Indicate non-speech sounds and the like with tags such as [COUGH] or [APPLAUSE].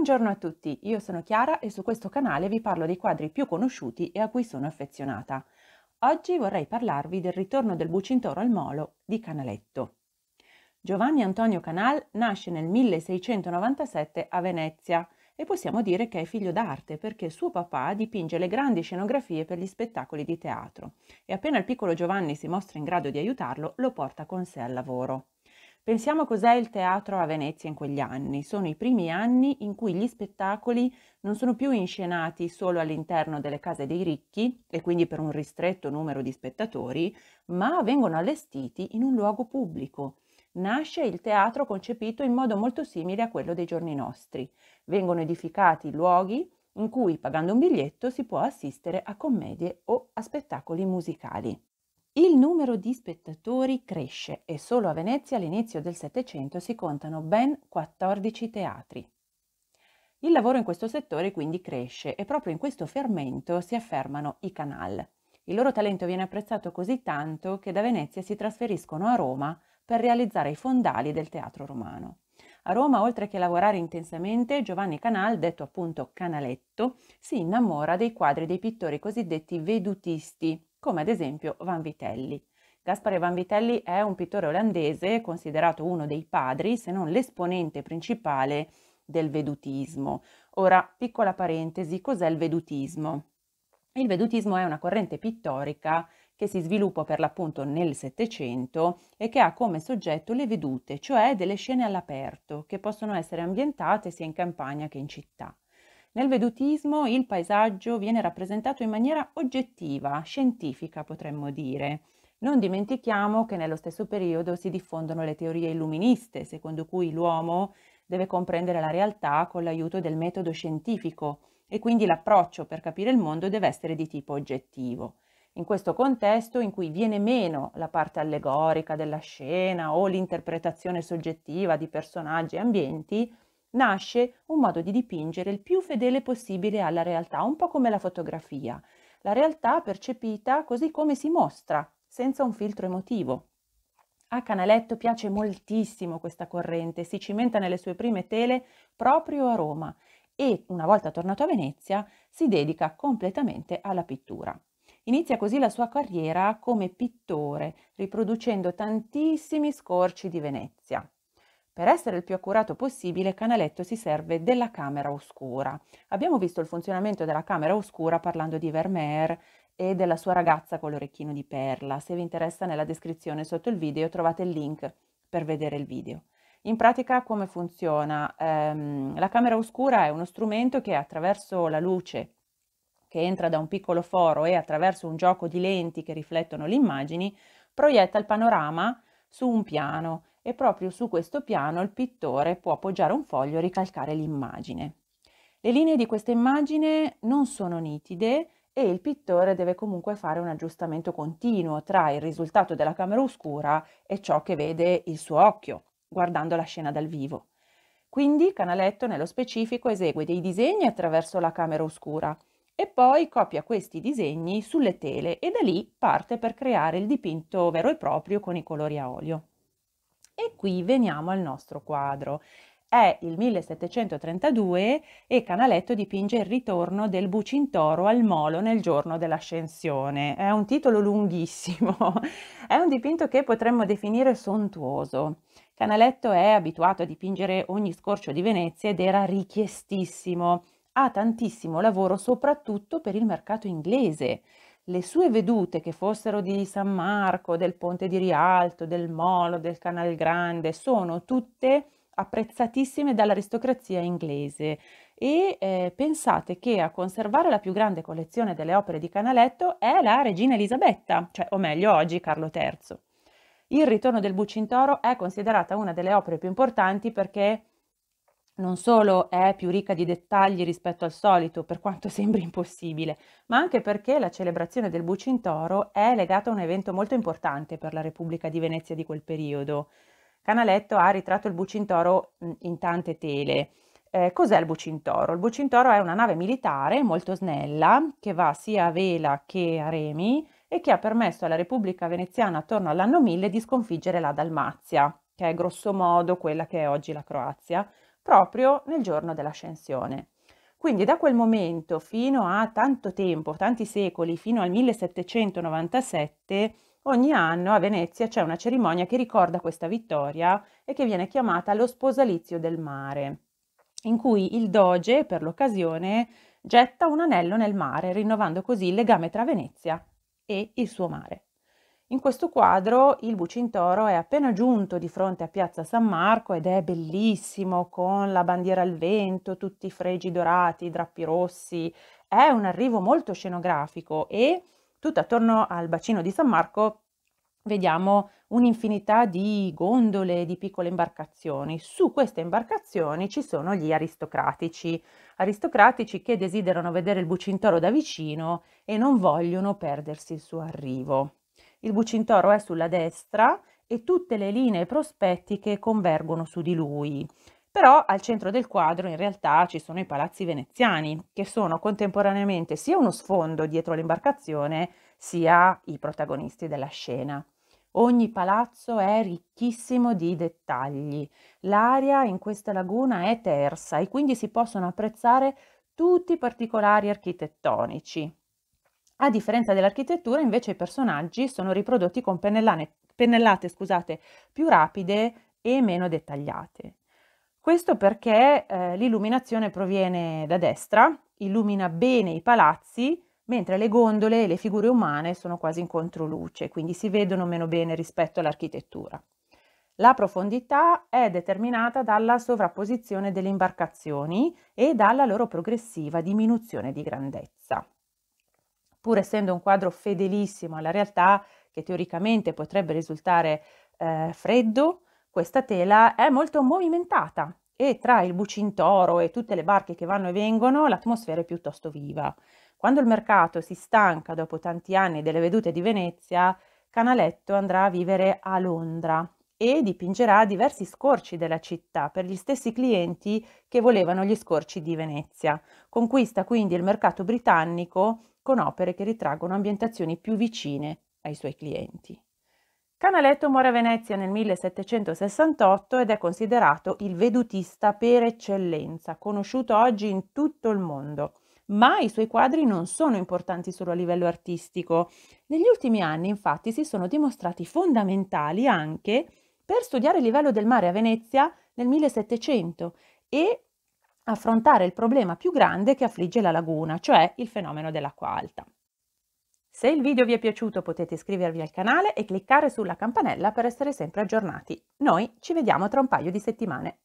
Buongiorno a tutti, io sono Chiara e su questo canale vi parlo dei quadri più conosciuti e a cui sono affezionata. Oggi vorrei parlarvi del ritorno del Bucintoro al Molo di Canaletto. Giovanni Antonio Canal nasce nel 1697 a Venezia e possiamo dire che è figlio d'arte perché suo papà dipinge le grandi scenografie per gli spettacoli di teatro e appena il piccolo Giovanni si mostra in grado di aiutarlo lo porta con sé al lavoro. Pensiamo cos'è il teatro a Venezia in quegli anni. Sono i primi anni in cui gli spettacoli non sono più inscenati solo all'interno delle case dei ricchi e quindi per un ristretto numero di spettatori, ma vengono allestiti in un luogo pubblico. Nasce il teatro concepito in modo molto simile a quello dei giorni nostri. Vengono edificati luoghi in cui pagando un biglietto si può assistere a commedie o a spettacoli musicali. Il numero di spettatori cresce e solo a Venezia all'inizio del Settecento si contano ben 14 teatri. Il lavoro in questo settore quindi cresce e proprio in questo fermento si affermano i canal. Il loro talento viene apprezzato così tanto che da Venezia si trasferiscono a Roma per realizzare i fondali del teatro romano. A Roma, oltre che lavorare intensamente, Giovanni Canal, detto appunto Canaletto, si innamora dei quadri dei pittori cosiddetti vedutisti, come ad esempio Van Vitelli. Gaspare Van Vitelli è un pittore olandese considerato uno dei padri, se non l'esponente principale del vedutismo. Ora, piccola parentesi, cos'è il vedutismo? Il vedutismo è una corrente pittorica che si sviluppa per l'appunto nel Settecento e che ha come soggetto le vedute, cioè delle scene all'aperto, che possono essere ambientate sia in campagna che in città. Nel vedutismo il paesaggio viene rappresentato in maniera oggettiva, scientifica potremmo dire. Non dimentichiamo che nello stesso periodo si diffondono le teorie illuministe, secondo cui l'uomo deve comprendere la realtà con l'aiuto del metodo scientifico e quindi l'approccio per capire il mondo deve essere di tipo oggettivo. In questo contesto in cui viene meno la parte allegorica della scena o l'interpretazione soggettiva di personaggi e ambienti, nasce un modo di dipingere il più fedele possibile alla realtà, un po' come la fotografia, la realtà percepita così come si mostra, senza un filtro emotivo. A Canaletto piace moltissimo questa corrente, si cimenta nelle sue prime tele proprio a Roma e, una volta tornato a Venezia, si dedica completamente alla pittura. Inizia così la sua carriera come pittore, riproducendo tantissimi scorci di Venezia. Per essere il più accurato possibile, Canaletto si serve della camera oscura. Abbiamo visto il funzionamento della camera oscura parlando di Vermeer e della sua ragazza con l'orecchino di perla. Se vi interessa nella descrizione sotto il video trovate il link per vedere il video. In pratica come funziona? Ehm, la camera oscura è uno strumento che attraverso la luce che entra da un piccolo foro e attraverso un gioco di lenti che riflettono le immagini proietta il panorama su un piano e proprio su questo piano il pittore può appoggiare un foglio e ricalcare l'immagine. Le linee di questa immagine non sono nitide e il pittore deve comunque fare un aggiustamento continuo tra il risultato della camera oscura e ciò che vede il suo occhio, guardando la scena dal vivo. Quindi Canaletto nello specifico esegue dei disegni attraverso la camera oscura e poi copia questi disegni sulle tele e da lì parte per creare il dipinto vero e proprio con i colori a olio. E qui veniamo al nostro quadro. È il 1732 e Canaletto dipinge il ritorno del Bucintoro al molo nel giorno dell'ascensione. È un titolo lunghissimo, [LAUGHS] è un dipinto che potremmo definire sontuoso. Canaletto è abituato a dipingere ogni scorcio di Venezia ed era richiestissimo. Ha tantissimo lavoro soprattutto per il mercato inglese le sue vedute, che fossero di San Marco, del Ponte di Rialto, del Molo, del Canal Grande, sono tutte apprezzatissime dall'aristocrazia inglese e eh, pensate che a conservare la più grande collezione delle opere di Canaletto è la regina Elisabetta, cioè o meglio oggi Carlo III. Il ritorno del Bucintoro è considerata una delle opere più importanti perché non solo è più ricca di dettagli rispetto al solito, per quanto [LAUGHS] sembri impossibile, ma anche perché la celebrazione del Bucintoro è legata a un evento molto importante per la Repubblica di Venezia di quel periodo. Canaletto ha ritratto il Bucintoro in tante tele. Eh, cos'è il Bucintoro? Il Bucintoro è una nave militare molto snella che va sia a vela che a remi e che ha permesso alla Repubblica Veneziana attorno all'anno 1000 di sconfiggere la Dalmazia, che è grosso modo quella che è oggi la Croazia, proprio nel giorno dell'ascensione. Quindi da quel momento fino a tanto tempo, tanti secoli, fino al 1797, ogni anno a Venezia c'è una cerimonia che ricorda questa vittoria e che viene chiamata lo sposalizio del mare, in cui il doge per l'occasione getta un anello nel mare, rinnovando così il legame tra Venezia e il suo mare. In questo quadro il Bucintoro è appena giunto di fronte a Piazza San Marco ed è bellissimo con la bandiera al vento, tutti i fregi dorati, i drappi rossi. È un arrivo molto scenografico e tutto attorno al bacino di San Marco vediamo un'infinità di gondole, di piccole imbarcazioni. Su queste imbarcazioni ci sono gli aristocratici, aristocratici che desiderano vedere il Bucintoro da vicino e non vogliono perdersi il suo arrivo il Bucintoro è sulla destra e tutte le linee prospettiche convergono su di lui. Però al centro del quadro in realtà ci sono i palazzi veneziani, che sono contemporaneamente sia uno sfondo dietro l'imbarcazione, sia i protagonisti della scena. Ogni palazzo è ricchissimo di dettagli. L'area in questa laguna è tersa e quindi si possono apprezzare tutti i particolari architettonici. A differenza dell'architettura, invece, i personaggi sono riprodotti con pennellate scusate, più rapide e meno dettagliate. Questo perché eh, l'illuminazione proviene da destra, illumina bene i palazzi, mentre le gondole e le figure umane sono quasi in controluce, quindi si vedono meno bene rispetto all'architettura. La profondità è determinata dalla sovrapposizione delle imbarcazioni e dalla loro progressiva diminuzione di grandezza pur essendo un quadro fedelissimo alla realtà, che teoricamente potrebbe risultare eh, freddo, questa tela è molto movimentata e tra il bucintoro e tutte le barche che vanno e vengono l'atmosfera è piuttosto viva. Quando il mercato si stanca dopo tanti anni delle vedute di Venezia, Canaletto andrà a vivere a Londra e dipingerà diversi scorci della città per gli stessi clienti che volevano gli scorci di Venezia. Conquista quindi il mercato britannico con opere che ritraggono ambientazioni più vicine ai suoi clienti. Canaletto muore a Venezia nel 1768 ed è considerato il vedutista per eccellenza, conosciuto oggi in tutto il mondo. Ma i suoi quadri non sono importanti solo a livello artistico. Negli ultimi anni, infatti, si sono dimostrati fondamentali anche per studiare il livello del mare a Venezia nel 1700 e affrontare il problema più grande che affligge la laguna, cioè il fenomeno dell'acqua alta. Se il video vi è piaciuto potete iscrivervi al canale e cliccare sulla campanella per essere sempre aggiornati. Noi ci vediamo tra un paio di settimane.